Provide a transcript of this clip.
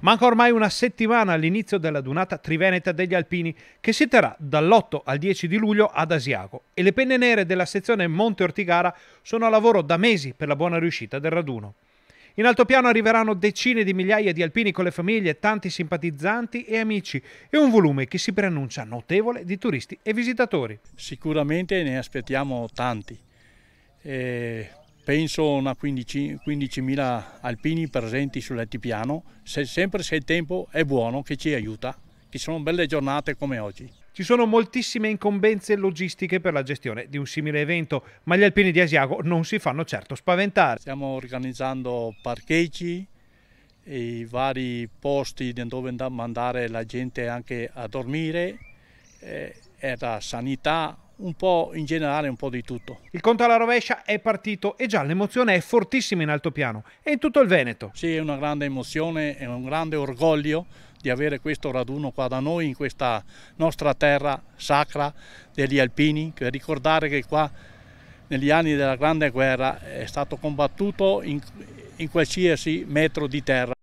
Manca ormai una settimana all'inizio della dunata triveneta degli alpini che si terrà dall'8 al 10 di luglio ad Asiago e le penne nere della sezione Monte Ortigara sono a lavoro da mesi per la buona riuscita del raduno. In altopiano arriveranno decine di migliaia di alpini con le famiglie, tanti simpatizzanti e amici e un volume che si preannuncia notevole di turisti e visitatori. Sicuramente ne aspettiamo tanti. E eh, penso una 15.000 alpini presenti sull'altipiano, se, sempre se il tempo è buono che ci aiuta, che sono belle giornate come oggi. Ci sono moltissime incombenze logistiche per la gestione di un simile evento, ma gli alpini di Asiago non si fanno certo spaventare. Stiamo organizzando parcheggi, i vari posti dove mandare la gente anche a dormire, eh, e la sanità, un po' in generale un po' di tutto. Il conto alla rovescia è partito e già l'emozione è fortissima in Altopiano e in tutto il Veneto. Sì, è una grande emozione, è un grande orgoglio di avere questo raduno qua da noi in questa nostra terra sacra degli alpini, per ricordare che qua negli anni della Grande Guerra è stato combattuto in, in qualsiasi metro di terra.